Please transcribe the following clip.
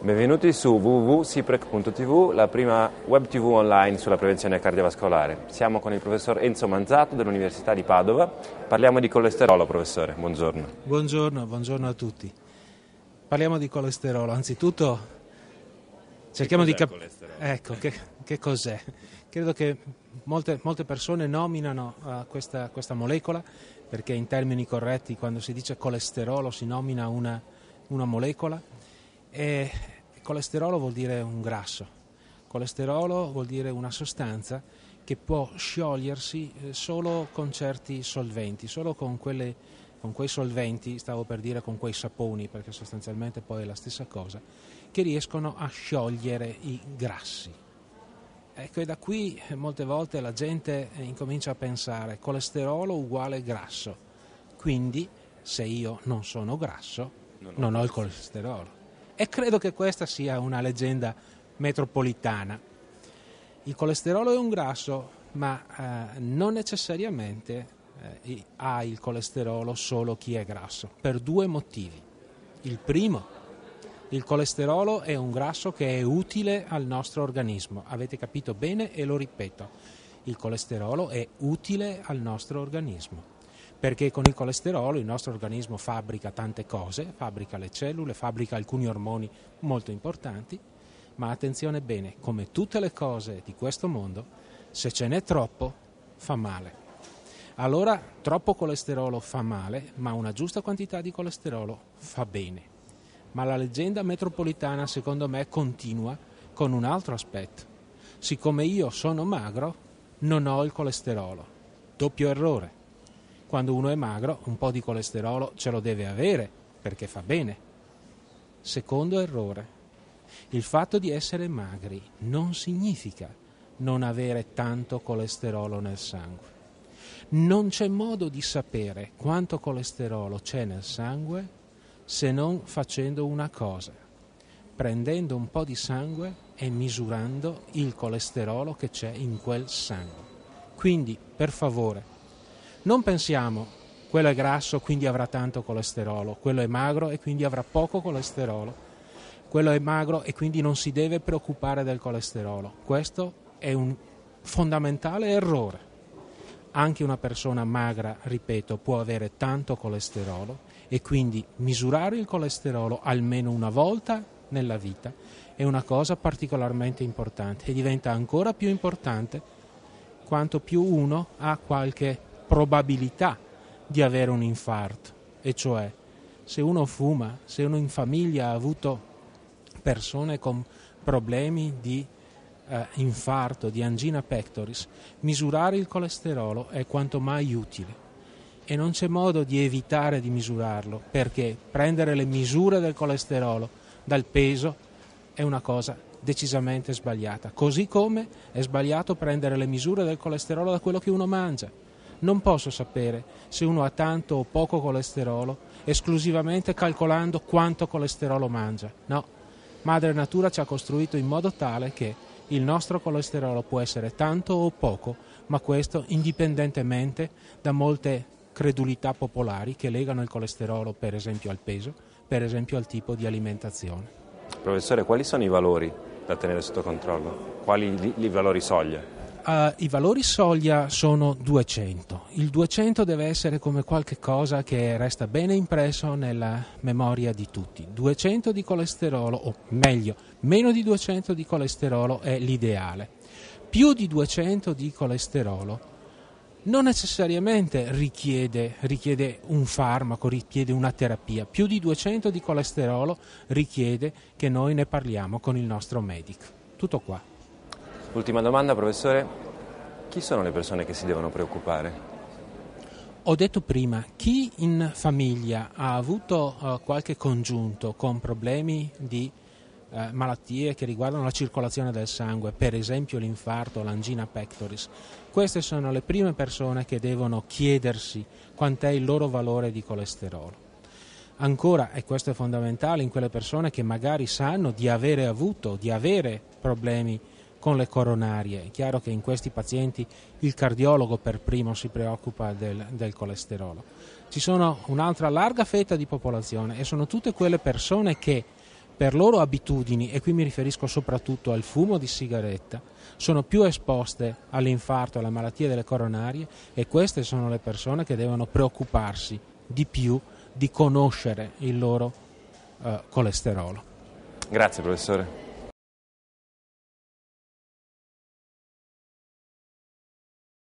Benvenuti su www.siprec.tv, la prima web tv online sulla prevenzione cardiovascolare. Siamo con il professor Enzo Manzato dell'Università di Padova. Parliamo di colesterolo, professore. Buongiorno. Buongiorno, buongiorno a tutti. Parliamo di colesterolo. Anzitutto cerchiamo di capire... Ecco, che, che, cos'è? Credo che molte, molte persone nominano uh, questa, questa molecola perché in termini corretti quando si dice colesterolo si nomina una, una molecola e colesterolo vuol dire un grasso, colesterolo vuol dire una sostanza che può sciogliersi eh, solo con certi solventi, solo con, quelle, con quei solventi, stavo per dire con quei saponi, perché sostanzialmente poi è la stessa cosa, che riescono a sciogliere i grassi. Ecco, e da qui eh, molte volte la gente eh, incomincia a pensare colesterolo uguale grasso, quindi se io non sono grasso non ho, non ho il colesterolo e credo che questa sia una leggenda metropolitana. Il colesterolo è un grasso, ma eh, non necessariamente eh, ha il colesterolo solo chi è grasso, per due motivi. Il primo, il colesterolo è un grasso che è utile al nostro organismo, avete capito bene e lo ripeto, il colesterolo è utile al nostro organismo perché con il colesterolo il nostro organismo fabbrica tante cose, fabbrica le cellule, fabbrica alcuni ormoni molto importanti, ma attenzione bene, come tutte le cose di questo mondo, se ce n'è troppo fa male. Allora troppo colesterolo fa male, ma una giusta quantità di colesterolo fa bene. Ma la leggenda metropolitana secondo me continua con un altro aspetto. Siccome io sono magro, non ho il colesterolo. Doppio errore quando uno è magro, un po' di colesterolo ce lo deve avere perché fa bene. Secondo errore. Il fatto di essere magri non significa non avere tanto colesterolo nel sangue. Non c'è modo di sapere quanto colesterolo c'è nel sangue se non facendo una cosa, prendendo un po' di sangue e misurando il colesterolo che c'è in quel sangue. Quindi, per favore, non pensiamo quello è grasso quindi avrà tanto colesterolo, quello è magro e quindi avrà poco colesterolo, quello è magro e quindi non si deve preoccupare del colesterolo. Questo è un fondamentale errore. Anche una persona magra, ripeto, può avere tanto colesterolo e quindi misurare il colesterolo almeno una volta nella vita è una cosa particolarmente importante e diventa ancora più importante quanto più uno ha qualche probabilità di avere un infarto, e cioè se uno fuma, se uno in famiglia ha avuto persone con problemi di eh, infarto, di angina pectoris, misurare il colesterolo è quanto mai utile e non c'è modo di evitare di misurarlo perché prendere le misure del colesterolo dal peso è una cosa decisamente sbagliata, così come è sbagliato prendere le misure del colesterolo da quello che uno mangia. Non posso sapere se uno ha tanto o poco colesterolo esclusivamente calcolando quanto colesterolo mangia. No, Madre Natura ci ha costruito in modo tale che il nostro colesterolo può essere tanto o poco, ma questo indipendentemente da molte credulità popolari che legano il colesterolo per esempio al peso, per esempio al tipo di alimentazione. Professore, quali sono i valori da tenere sotto controllo? Quali i valori soglia? eh, i valori soglia sono 200. Il 200 deve essere come qualche cosa che resta bene impresso nella memoria di tutti. 200 di colesterolo, o meglio, meno di 200 di colesterolo è l'ideale. Più di 200 di colesterolo non necessariamente richiede, richiede, un farmaco, richiede una terapia. Più di 200 di colesterolo richiede che noi ne parliamo con il nostro medico. Tutto qua. Ultima domanda, professore. Chi sono le persone che si devono preoccupare? Ho detto prima, chi in famiglia ha avuto uh, qualche congiunto con problemi di uh, malattie che riguardano la circolazione del sangue, per esempio l'infarto, o l'angina pectoris, queste sono le prime persone che devono chiedersi quant'è il loro valore di colesterolo. Ancora, e questo è fondamentale, in quelle persone che magari sanno di avere avuto, di avere problemi di con le coronarie. È chiaro che in questi pazienti il cardiologo per primo si preoccupa del, del colesterolo. Ci sono un'altra larga fetta di popolazione e sono tutte quelle persone che per loro abitudini, e qui mi riferisco soprattutto al fumo di sigaretta, sono più esposte all'infarto, alla malattia delle coronarie e queste sono le persone che devono preoccuparsi di più di conoscere il loro eh, colesterolo. Grazie professore.